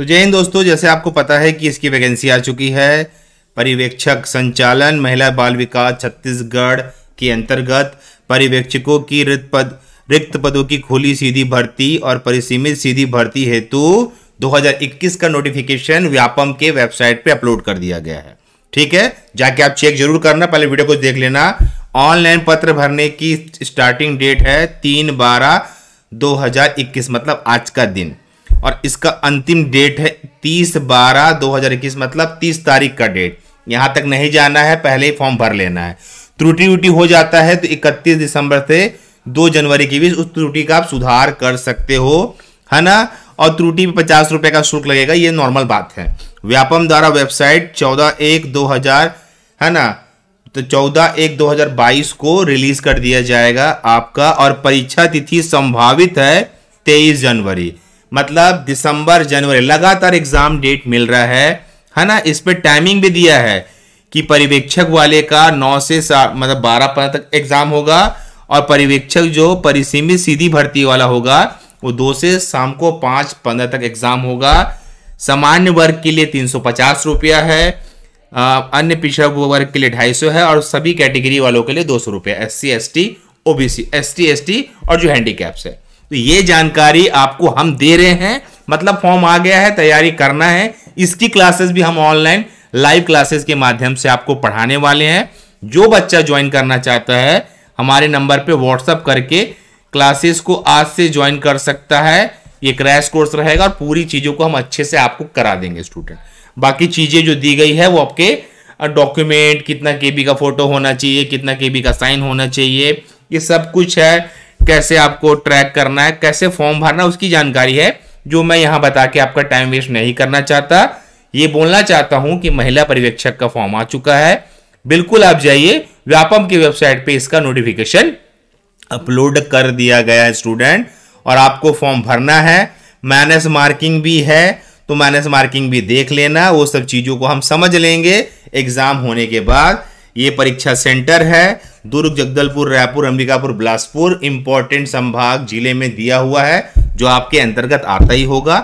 तो जय हिंद दोस्तों जैसे आपको पता है कि इसकी वैकेंसी आ चुकी है पर्यवेक्षक संचालन महिला बाल विकास छत्तीसगढ़ के अंतर्गत परिवेक्षकों की रिक्त पद रिक्त पदों की खुली सीधी भर्ती और परिसीमित सीधी भर्ती हेतु 2021 का नोटिफिकेशन व्यापम के वेबसाइट पे अपलोड कर दिया गया है ठीक है जाके आप चेक जरूर करना पहले वीडियो को देख लेना ऑनलाइन पत्र भरने की स्टार्टिंग डेट है तीन बारह 2021 मतलब आज का दिन और इसका अंतिम डेट है तीस बारह दो हजार इक्कीस मतलब तीस तारीख का डेट यहाँ तक नहीं जाना है पहले ही फॉर्म भर लेना है त्रुटि उटी हो जाता है तो इकतीस दिसंबर से दो जनवरी के बीच उस त्रुटि का आप सुधार कर सकते हो है ना और त्रुटि में पचास रुपये का शुल्क लगेगा ये नॉर्मल बात है व्यापम द्वारा वेबसाइट चौदह एक दो हजार है ना तो चौदह एक दो हजार बाईस को रिलीज कर दिया जाएगा आपका और परीक्षा तिथि संभावित है तेईस जनवरी मतलब दिसंबर जनवरी लगातार एग्जाम डेट मिल रहा है है ना इस पर टाइमिंग भी दिया है कि परिवेक्षक वाले का नौ से मतलब बारह पंद्रह तक एग्जाम होगा और परिवेक्षक जो परिसीमित सीधी भर्ती वाला होगा वो दो से शाम को पाँच पंद्रह तक एग्जाम होगा सामान्य वर्ग के लिए तीन सौ पचास रुपया है अन्य पिछड़ा वर्ग के लिए ढाई सौ है और सभी कैटेगरी वालों के लिए दो सौ रुपया S C S T O B C S T S T और जो हैंडीकैप्स है तो ये जानकारी आपको हम दे रहे हैं मतलब फॉर्म आ गया है तैयारी करना है इसकी क्लासेस भी हम ऑनलाइन लाइव क्लासेस के माध्यम से आपको पढ़ाने वाले हैं जो बच्चा ज्वाइन करना चाहता है हमारे नंबर पे व्हाट्सअप करके क्लासेस को आज से ज्वाइन कर सकता है ये क्रैश कोर्स रहेगा और पूरी चीज़ों को हम अच्छे से आपको करा देंगे स्टूडेंट बाकी चीज़ें जो दी गई है वो आपके डॉक्यूमेंट कितना के का फ़ोटो होना चाहिए कितना के का साइन होना चाहिए ये सब कुछ है कैसे आपको ट्रैक करना है कैसे फॉर्म भरना उसकी जानकारी है जो मैं यहाँ बता के आपका टाइम वेस्ट नहीं करना चाहता ये बोलना चाहता हूँ कि महिला पर्यवेक्षक का फॉर्म आ चुका है बिल्कुल आप जाइए व्यापम की वेबसाइट पे इसका नोटिफिकेशन अपलोड कर दिया गया है स्टूडेंट और आपको फॉर्म भरना है माइनस मार्किंग भी है तो माइनस मार्किंग भी देख लेना वो सब चीज़ों को हम समझ लेंगे एग्ज़ाम होने के बाद ये परीक्षा सेंटर है दुर्ग जगदलपुर रायपुर अंबिकापुर बिलासपुर इंपॉर्टेंट संभाग जिले में दिया हुआ है जो आपके अंतर्गत आता ही होगा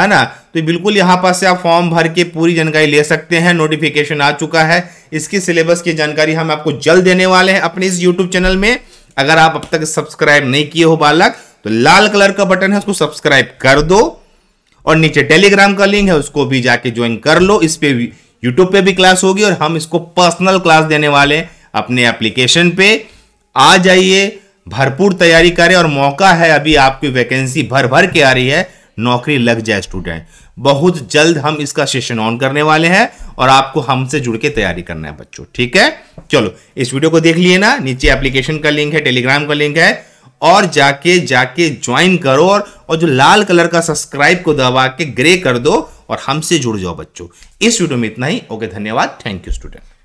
है ना तो बिल्कुल यहाँ पर से आप फॉर्म भर के पूरी जानकारी ले सकते हैं नोटिफिकेशन आ चुका है इसकी सिलेबस की जानकारी हम आपको जल्द देने वाले हैं अपने इस यूट्यूब चैनल में अगर आप अब तक सब्सक्राइब नहीं किए हो बालक तो लाल कलर का बटन है उसको सब्सक्राइब कर दो और नीचे टेलीग्राम का लिंक है उसको भी जाके ज्वाइन कर लो इस पर यूट्यूब पे भी क्लास होगी और हम इसको पर्सनल क्लास देने वाले हैं अपने एप्लीकेशन पे आ जाइए भरपूर तैयारी करें और मौका है अभी आपकी वैकेंसी भर भर के आ रही है नौकरी लग जाए स्टूडेंट बहुत जल्द हम इसका सेशन ऑन करने वाले हैं और आपको हमसे जुड़ के तैयारी करना है बच्चों ठीक है चलो इस वीडियो को देख लिए ना नीचे एप्लीकेशन का लिंक है टेलीग्राम का लिंक है और जाके जाके ज्वाइन करो और, और जो लाल कलर का सब्सक्राइब को दबा के ग्रे कर दो और हमसे जुड़ जाओ बच्चों इस वीडियो में इतना ही ओके धन्यवाद थैंक यू स्टूडेंट